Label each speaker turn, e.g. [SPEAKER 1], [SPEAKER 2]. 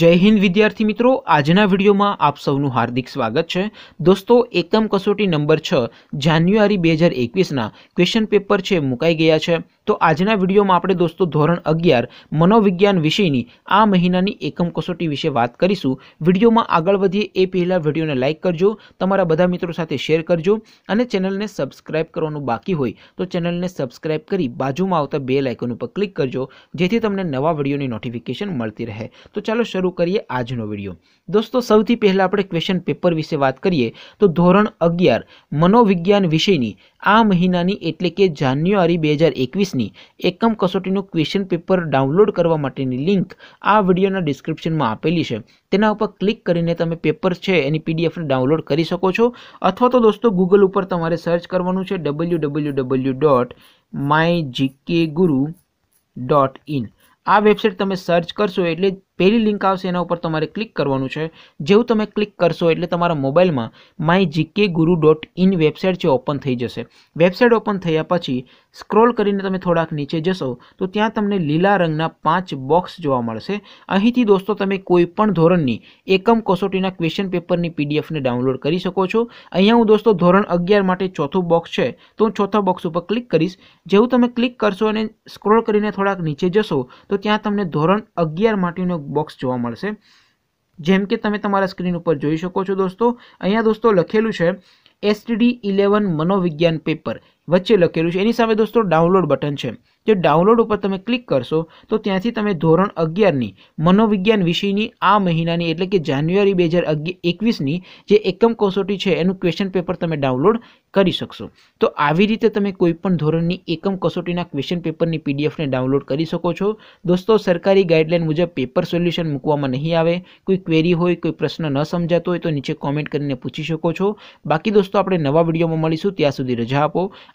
[SPEAKER 1] જય હિન્દ વિદ્યાર્થી મિત્રો આજના વિડીયોમાં આપ સૌનું હાર્દિક સ્વાગત છે દોસ્તો એકમ કસોટી નંબર છ જાન્યુઆરી બે હજાર એકવીસના ક્વેશ્ચન પેપર છે મુકાઈ ગયા છે તો આજના વિડીયોમાં આપણે દોસ્તો ધોરણ અગિયાર મનોવિજ્ઞાન વિષયની આ મહિનાની એકમ કસોટી વિશે વાત કરીશું વિડીયોમાં આગળ વધીએ એ પહેલાં વિડીયોને લાઇક કરજો તમારા બધા મિત્રો સાથે શેર કરજો અને ચેનલને સબસ્ક્રાઇબ કરવાનું બાકી હોય તો ચેનલને સબસ્ક્રાઇબ કરી બાજુમાં આવતા બે લાઇકન ઉપર ક્લિક કરજો જેથી તમને નવા વિડીયોની નોટિફિકેશન મળતી રહે તો ચાલો શરૂ કરીએ આજનો વિડીયો દોસ્તો સૌથી પહેલાં આપણે ક્વેશ્ચન પેપર વિશે વાત કરીએ તો ધોરણ અગિયાર મનોવિજ્ઞાન વિષયની આ મહિનાની એટલે કે જાન્યુઆરી બે હજાર એકવીસની એકમ કસોટીનું ક્વેશ્ચન પેપર ડાઉનલોડ કરવા માટેની લિંક આ વિડીયોના ડિસ્ક્રિપ્શનમાં આપેલી છે તેના ઉપર ક્લિક કરીને તમે પેપર છે એની પીડીએફને ડાઉનલોડ કરી શકો છો અથવા તો દોસ્તો ગૂગલ ઉપર તમારે સર્ચ કરવાનું છે W W W dot my GK guru dot in આ વેબસાઇટ તમે સર્ચ કરશો એટલે પહેલી લિંક આવશે એના ઉપર તમારે ક્લિક કરવાનું છે જેવું તમે ક્લિક કરશો એટલે તમારા મોબાઈલમાં my GK guru dot in website છે ઓપન થઈ જશે વેબસાઇટ ઓપન થયા પછી સ્ક્રોલ કરીને તમે થોડાક નીચે જશો તો ત્યાં તમને લીલા રંગના પાંચ બોક્સ જોવા મળશે અહીંથી દોસ્તો તમે કોઈ પણ ધોરણની એકમ કસોટીના ક્વેશ્ચન પેપરની પીડીએફને ડાઉનલોડ કરી શકો છો અહીંયા હું દોસ્તો ધોરણ અગિયાર માટે ચોથું બોક્સ છે તો હું ચોથા બોક્સ ઉપર ક્લિક કરીશ જેવું તમે ક્લિક કરશો અને સ્ક્રોલ કરીને થોડાક નીચે જશો તો ત્યાં તમને ધોરણ અગિયાર માટેનો બોક્સ જોવા મળશે જેમ કે તમે તમારા સ્ક્રીન ઉપર જોઈ શકો છો દોસ્તો અહીંયા દોસ્તો લખેલું છે એસટીડી ઇલેવન મનોવિજ્ઞાન પેપર વચ્ચે લખેલું છે એની સામે દોસ્તો ડાઉનલોડ બટન છે જે ડાઉનલોડ ઉપર તમે ક્લિક કરશો તો ત્યાંથી તમે ધોરણ અગિયારની મનોવિજ્ઞાન વિષયની આ મહિનાની એટલે કે જાન્યુઆરી બે હજાર અગિયાર એકવીસની જે એકમ કસોટી છે એનું ક્વેશ્ચન પેપર તમે ડાઉનલોડ કરી શકશો તો આવી રીતે તમે કોઈપણ ધોરણની એકમ કસોટીના ક્વેશ્ચન પેપરની પીડીએફને ડાઉનલોડ કરી શકો છો દોસ્તો સરકારી ગાઈડલાઇન મુજબ પેપર સોલ્યુશન મૂકવામાં નહીં આવે કોઈ ક્વેરી હોય કોઈ પ્રશ્ન ન સમજાતો હોય તો નીચે કોમેન્ટ કરીને પૂછી શકો છો બાકી દોસ્તો આપણે નવા વિડીયોમાં મળીશું ત્યાં સુધી રજા આપો